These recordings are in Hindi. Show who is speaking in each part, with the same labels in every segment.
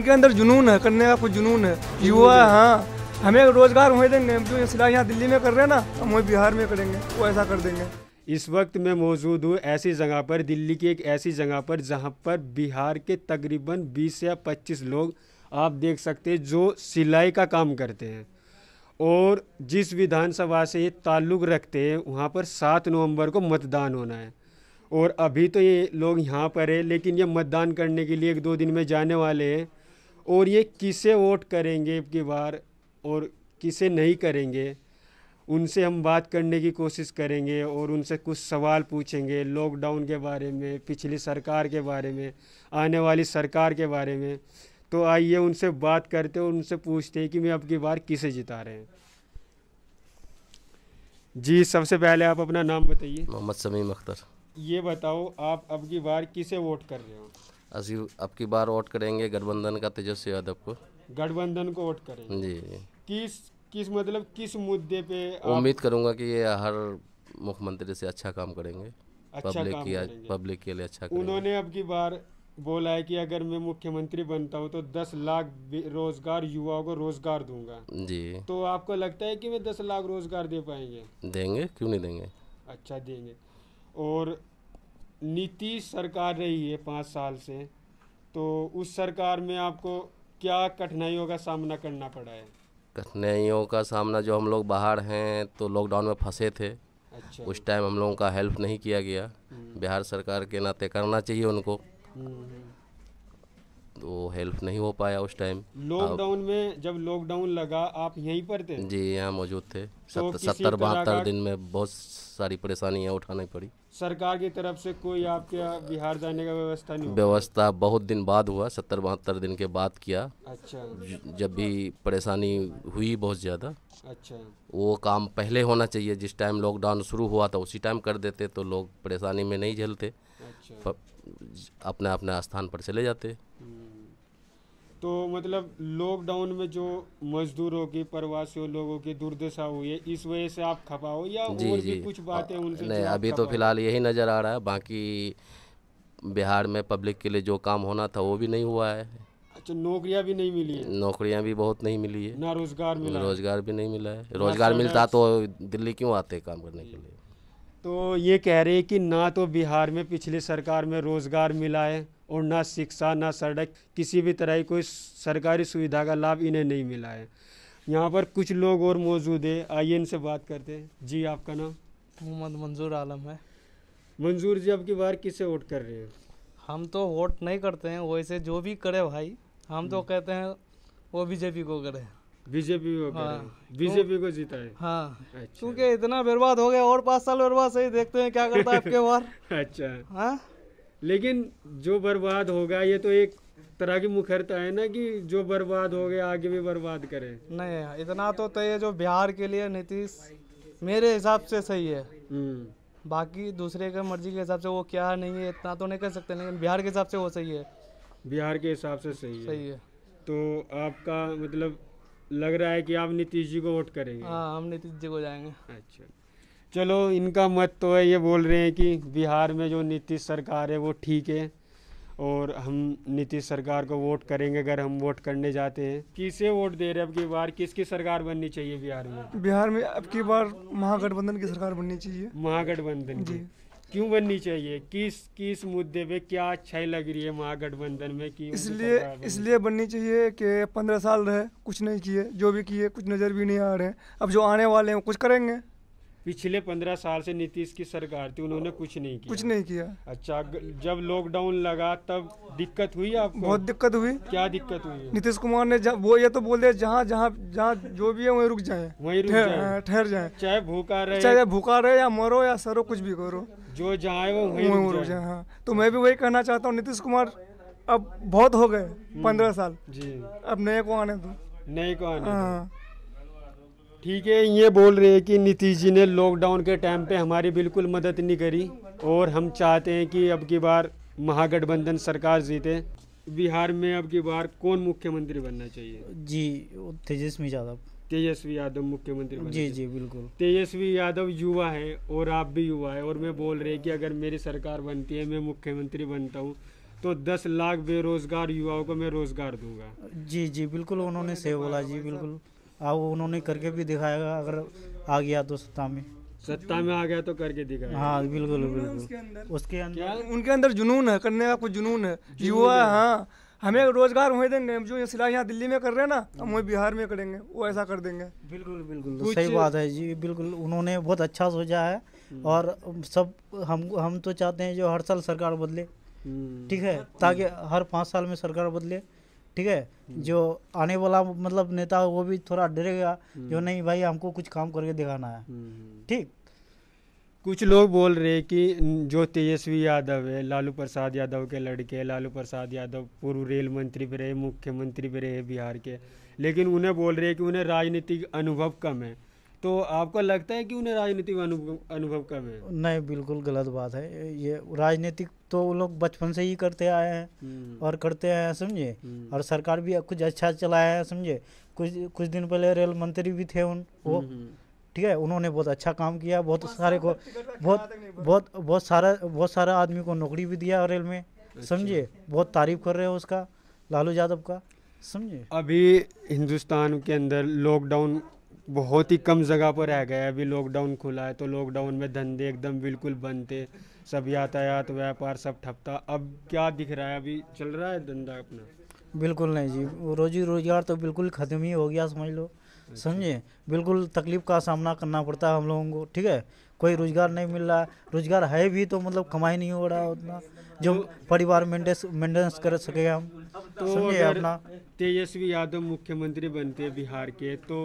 Speaker 1: उनके अंदर जुनून है करने का कुछ जुनून है युवा हाँ हमें रोजगार हुए देंगे जो सिलाई यहाँ दिल्ली में कर रहे हैं ना हम वही बिहार में करेंगे वो ऐसा कर देंगे इस वक्त मैं मौजूद हूँ ऐसी जगह पर दिल्ली की एक ऐसी जगह पर जहाँ पर बिहार के तकरीबन 20 या 25 लोग आप देख सकते हैं जो सिलाई का काम करते हैं और जिस विधानसभा से ये ताल्लुक़ रखते हैं वहाँ पर 7 नवंबर को मतदान होना है और अभी तो ये लोग यहाँ पर है लेकिन ये मतदान करने के लिए एक दो दिन में जाने वाले हैं और ये किसे वोट करेंगे की बार और किसे नहीं करेंगे उनसे हम बात करने की कोशिश करेंगे और उनसे कुछ सवाल पूछेंगे लॉकडाउन के बारे में पिछली सरकार के बारे में आने वाली सरकार के बारे में तो आइए उनसे बात करते और उनसे पूछते हैं कि मैं अब की बार किसे जिता रहे हैं
Speaker 2: जी सबसे पहले आप अपना नाम बताइए मोहम्मद समीम अख्तर
Speaker 1: ये बताओ आप अब की बार किसे वोट कर रहे हो
Speaker 2: असि अब की बार वोट करेंगे गठबंधन का तेजस्वी यादव को
Speaker 1: गठबंधन को वोट करेंगे जी जी किस किस मतलब किस मुद्दे पे उम्मीद
Speaker 2: करूंगा कि ये हर मुख्यमंत्री से अच्छा काम करेंगे अच्छा पब्लिक काम की करेंगे। पब्लिक के लिए अच्छा
Speaker 1: उन्होंने अब की बार बोला है कि अगर मैं मुख्यमंत्री बनता हूँ तो दस लाख रोजगार युवाओं को रोजगार दूंगा जी तो आपको लगता है कि वे दस लाख रोजगार दे पाएंगे
Speaker 2: देंगे क्यों नहीं देंगे
Speaker 1: अच्छा देंगे और नीतीश सरकार रही है पाँच साल से तो उस सरकार में आपको क्या कठिनाइयों का सामना करना पड़ा है
Speaker 2: कठिनाइयों का सामना जो हम लोग बाहर हैं तो लॉकडाउन में फंसे थे अच्छा उस टाइम हम लोगों का हेल्प नहीं किया गया हम्म। बिहार सरकार के नाते करना चाहिए उनको हम्म, हम्म। वो तो हेल्प नहीं हो पाया उस टाइम लॉकडाउन
Speaker 1: में जब लॉकडाउन लगा आप यहीं पर थे
Speaker 2: जी यहाँ मौजूद थे तो सत्तर बहत्तर दिन में बहुत सारी परेशानियाँ उठानी पड़ी
Speaker 1: सरकार की तरफ से कोई आपके बिहार जाने का व्यवस्था नहीं
Speaker 2: व्यवस्था बहुत दिन बाद हुआ सत्तर बहत्तर दिन के बाद किया अच्छा जब भी परेशानी हुई बहुत ज़्यादा अच्छा वो काम पहले होना चाहिए जिस टाइम लॉकडाउन शुरू हुआ था उसी टाइम कर देते तो लोग परेशानी में नहीं झेलते अच्छा। अपने स्थान पर चले जाते
Speaker 1: तो मतलब लॉकडाउन में जो मजदूरों की प्रवासियों लोगों की दुर्दशा हुई है इस वजह से आप खपा हो या जी, और जी, भी कुछ बातें उनसे नहीं अभी तो फिलहाल
Speaker 2: यही नज़र आ रहा है बाकी बिहार में पब्लिक के लिए जो काम होना था वो भी नहीं हुआ है अच्छा
Speaker 1: नौकरियां भी नहीं मिली
Speaker 2: है नौकरियां भी बहुत नहीं मिली है ना रोजगार मिला रोजगार भी नहीं मिला है रोजगार मिलता तो दिल्ली क्यों आते काम करने के लिए
Speaker 1: तो ये कह रहे हैं कि ना तो बिहार में पिछली सरकार में रोज़गार मिला है और ना शिक्षा ना सड़क किसी भी तरह की कोई सरकारी सुविधा का लाभ इन्हें नहीं मिला है यहाँ पर कुछ लोग और मौजूद है आइए इनसे बात करते हैं जी आपका नाम मोहम्मद मंजूर आलम है मंजूर जी आपकी बार किसे वोट कर रहे हैं हम तो वोट नहीं करते हैं वैसे जो भी करे भाई हम तो हम्म। कहते हैं वो बीजेपी को करें बीजेपी को हाँ। बीजेपी तो- को जीता है हाँ अच्छा। क्योंकि इतना बर्बाद हो गया और पाँच साल बर्बाद सही देखते हैं क्या करता है आपके बार अच्छा हाँ? लेकिन जो बर्बाद होगा ये तो एक तरह की मुखरता है ना कि जो बर्बाद हो गया आगे भी बर्बाद करे नहीं इतना तो तय तो जो बिहार के लिए नीतीश मेरे हिसाब से सही है हम्म। बाकी दूसरे के मर्जी के हिसाब से वो क्या नहीं है इतना तो नहीं कर सकते लेकिन बिहार के हिसाब से वो सही है बिहार के हिसाब से सही है सही है तो आपका मतलब लग रहा है कि आप नीतीश जी को वोट करेंगे हाँ हम नीतीश जी को जाएंगे अच्छा चलो इनका मत तो है ये बोल रहे हैं कि बिहार में जो नीतीश सरकार है वो ठीक है और हम नीतीश सरकार को वोट करेंगे अगर हम वोट करने जाते हैं किसे वोट दे रहे हैं अब की बार किसकी सरकार बननी चाहिए बिहार में बिहार में अब की बार महागठबंधन की सरकार बननी चाहिए महागठबंधन की क्यों बननी चाहिए किस किस मुद्दे पे क्या अच्छाई लग रही है महागठबंधन में कि इसलिए इसलिए बननी चाहिए कि पंद्रह साल रहे कुछ नहीं किए जो भी किए कुछ नज़र भी नहीं आ रहे हैं अब जो आने वाले हैं कुछ करेंगे पिछले पंद्रह साल से नीतीश की सरकार थी उन्होंने कुछ नहीं किया कुछ नहीं किया अच्छा जब लॉकडाउन लगा तब दिक्कत हुई आपको बहुत दिक्कत हुई क्या दिक्कत हुई नीतीश कुमार ने वो ये तो बोल दिया जहाँ जहाँ जहाँ जो भी है वहीं रुक जाए वहीं रुक जाए ठहर जाए हाँ, चाहे भूखा रहे चाहे भूखा रहे या मरो या सरो कुछ भी करो जो जाए वो वही रुक जाए हाँ तो मैं भी वही कहना चाहता हूँ नीतीश कुमार अब बहुत हो गए हम्म। पंद्रह साल जी अब नए को आने दो नए को आने हाँ। ठीक है ये बोल रहे हैं कि नीतीश जी ने लॉकडाउन के टाइम पे हमारी बिल्कुल मदद नहीं करी और हम चाहते हैं कि अब की बार महागठबंधन सरकार जीते बिहार में अब की बार कौन मुख्यमंत्री बनना चाहिए जी तेजस्वी यादव तेजस्वी यादव मुख्यमंत्री जी जी बिल्कुल तेजस्वी यादव युवा है और आप भी युवा है और मैं बोल रहे कि अगर मेरी सरकार बनती है मैं मुख्यमंत्री बनता हूँ तो दस लाख बेरोजगार युवाओं को मैं रोजगार दूंगा
Speaker 3: जी जी बिल्कुल उन्होंने से बोला जी बिल्कुल अब उन्होंने करके भी दिखाएगा अगर आ गया तो सत्ता में सत्ता में आ गया तो करके दिखाएगा हाँ बिल्कुल बिल्कुल उसके
Speaker 1: अंदर उनके अंदर जुनून है करने का कुछ जुनून है युवा हाँ हमें रोजगार वहीं देंगे जो ये सिलाई यहाँ दिल्ली में कर रहे हैं ना हम वही बिहार में करेंगे वो ऐसा कर देंगे बिल्कुल बिल्कुल सही बात है
Speaker 3: जी बिल्कुल उन्होंने बहुत अच्छा सोचा है हम्म। और सब हम हम तो चाहते हैं जो हर साल सरकार बदले हम्म। ठीक है ताकि हर पाँच साल में सरकार बदले ठीक है हम्म। जो आने वाला मतलब नेता वो भी थोड़ा डरेगा हम्म। जो नहीं भाई हमको कुछ काम
Speaker 1: करके दिखाना है हम्म, ठीक कुछ लोग बोल रहे हैं कि जो तेजस्वी यादव है लालू प्रसाद यादव के लड़के लालू प्रसाद यादव पूर्व रेल मंत्री भी रहे मुख्यमंत्री भी रहे बिहार के लेकिन उन्हें बोल रहे कि उन्हें राजनीतिक अनुभव कम है तो आपको लगता है कि उन्हें राजनीतिक अनुभव अनुभव कम है
Speaker 3: नहीं बिल्कुल गलत बात है ये राजनीतिक तो वो लोग बचपन से ही करते आए हैं हम्म। और करते हैं समझे हम्म। और सरकार भी कुछ अच्छा चलाया है समझे कुछ कुछ दिन पहले रेल मंत्री भी थे उन वो हम्म, ठीक है उन्होंने बहुत अच्छा काम किया बहुत सारे को बहुत बहुत बहुत सारा बहुत सारा आदमी को नौकरी भी दिया रेल में अच्छा। समझे बहुत तारीफ कर रहे हो उसका लालू यादव का समझे
Speaker 1: अभी हिंदुस्तान के अंदर लॉकडाउन बहुत ही कम जगह पर रह गए अभी लॉकडाउन खुला है तो लॉकडाउन में धंधे एकदम बिल्कुल बंद थे सब यातायात व्यापार सब ठप था अब क्या दिख रहा है अभी चल रहा है धंधा अपना बिल्कुल नहीं जी
Speaker 3: रोजी रोजगार तो बिल्कुल ख़त्म ही हो गया समझ लो अच्छा। समझे बिल्कुल तकलीफ का सामना करना पड़ता है हम लोगों को ठीक है कोई रोज़गार नहीं मिल रहा रोज़गार है भी तो मतलब कमाई नहीं हो रहा उतना जो तो- परिवार मेंटेनेंस मेंटेनेंस कर सके हम तो अपना
Speaker 1: तेजस्वी यादव मुख्यमंत्री बनते बिहार के तो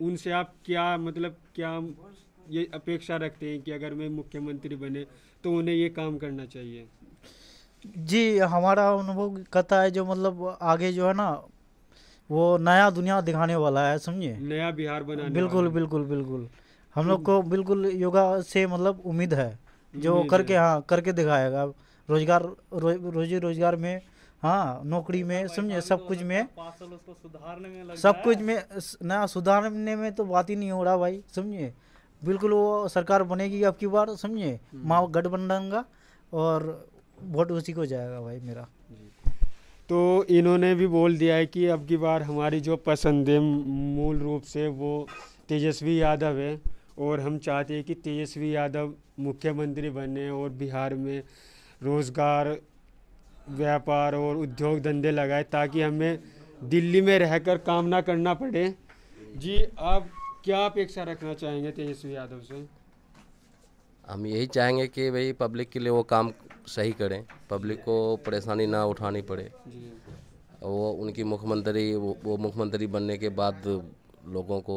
Speaker 1: उनसे आप क्या मतलब क्या ये अपेक्षा रखते हैं कि अगर मैं मुख्यमंत्री बने तो उन्हें ये काम करना चाहिए
Speaker 3: जी हमारा अनुभव कहता है जो मतलब आगे जो है ना वो नया दुनिया दिखाने वाला है समझिए
Speaker 1: नया बिहार बनाने बिल्कुल
Speaker 3: बिल्कुल बिल्कुल हम लोग को बिल्कुल योगा से मतलब उम्मीद है जो करके हाँ करके दिखाएगा रोजगार रोजी रोजगार में हाँ नौकरी में समझे सब कुछ में सुधारने में सब कुछ में ना सुधारने में तो बात ही नहीं हो रहा भाई समझे बिल्कुल वो सरकार बनेगी अब की बार समझे हम्म। माँ गठबंधन का और वोट उसी को जाएगा भाई मेरा
Speaker 1: तो इन्होंने भी बोल दिया है कि अब की बार हमारी जो पसंद है मूल रूप से वो तेजस्वी यादव है और हम चाहते हैं कि तेजस्वी यादव मुख्यमंत्री बने और बिहार में रोज़गार व्यापार और उद्योग धंधे लगाए ताकि हमें दिल्ली में रहकर काम ना करना पड़े जी आप क्या अपेक्षा रखना चाहेंगे तेजस्वी यादव से
Speaker 2: हम यही चाहेंगे कि भाई पब्लिक के लिए वो काम सही करें पब्लिक को परेशानी ना उठानी पड़े वो उनकी मुख्यमंत्री वो, वो मुख्यमंत्री बनने के बाद लोगों को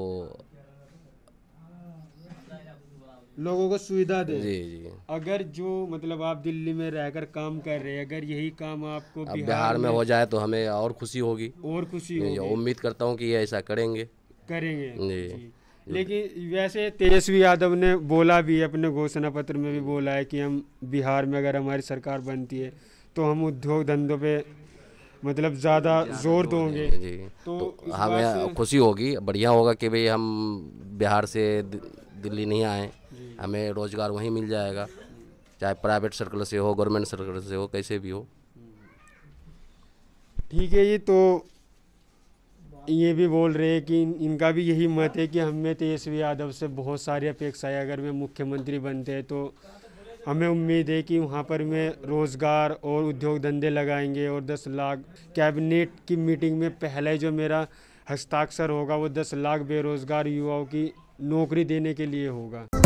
Speaker 2: लोगों को सुविधा दे जी जी
Speaker 1: अगर जो मतलब आप दिल्ली में रहकर काम कर रहे हैं अगर यही काम आपको बिहार, बिहार में हो
Speaker 2: जाए तो हमें और खुशी होगी और खुशी होगी उम्मीद करता हूँ कि ये ऐसा करेंगे करेंगे जी, जी।
Speaker 1: लेकिन वैसे तेजस्वी यादव ने बोला भी अपने घोषणा पत्र में भी बोला है कि हम बिहार में अगर हमारी सरकार बनती है तो हम उद्योग धंधों पे मतलब ज़्यादा जोर दोगे जी तो, तो हमें
Speaker 2: खुशी होगी बढ़िया होगा कि भाई हम बिहार से दिल्ली नहीं आए हमें रोज़गार वहीं मिल जाएगा चाहे प्राइवेट सर्कल से हो गवर्नमेंट सर्कल से हो कैसे भी हो ठीक है ये तो
Speaker 1: ये भी बोल रहे हैं कि इनका भी यही मत है कि हमें तेजस्वी तो यादव से बहुत सारी अपेक्षाएं अगर वे मुख्यमंत्री बनते हैं तो हमें उम्मीद है कि वहाँ पर में रोज़गार और उद्योग धंधे लगाएंगे और दस लाख कैबिनेट की मीटिंग में पहले जो मेरा हस्ताक्षर होगा वो दस लाख बेरोज़गार युवाओं की नौकरी देने के लिए होगा